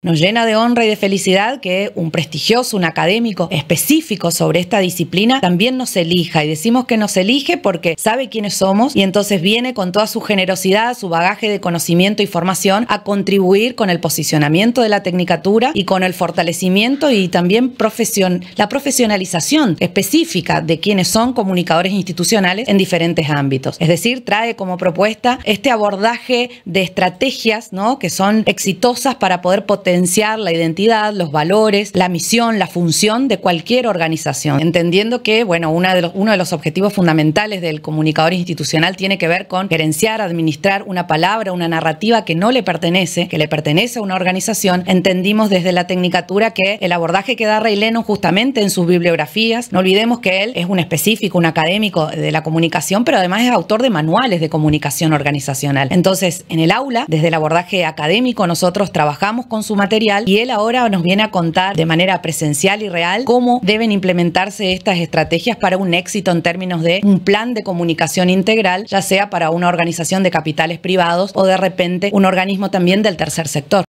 Nos llena de honra y de felicidad que un prestigioso, un académico específico sobre esta disciplina también nos elija. Y decimos que nos elige porque sabe quiénes somos y entonces viene con toda su generosidad, su bagaje de conocimiento y formación a contribuir con el posicionamiento de la tecnicatura y con el fortalecimiento y también la profesionalización específica de quienes son comunicadores institucionales en diferentes ámbitos. Es decir, trae como propuesta este abordaje de estrategias ¿no? que son exitosas para poder potenciar la identidad, los valores, la misión, la función de cualquier organización, entendiendo que, bueno, de uno de los objetivos fundamentales del comunicador institucional tiene que ver con gerenciar, administrar una palabra, una narrativa que no le pertenece, que le pertenece a una organización. Entendimos desde la tecnicatura que el abordaje que da Ray justamente en sus bibliografías, no olvidemos que él es un específico, un académico de la comunicación, pero además es autor de manuales de comunicación organizacional. Entonces, en el aula, desde el abordaje académico, nosotros trabajamos con su material y él ahora nos viene a contar de manera presencial y real cómo deben implementarse estas estrategias para un éxito en términos de un plan de comunicación integral, ya sea para una organización de capitales privados o de repente un organismo también del tercer sector.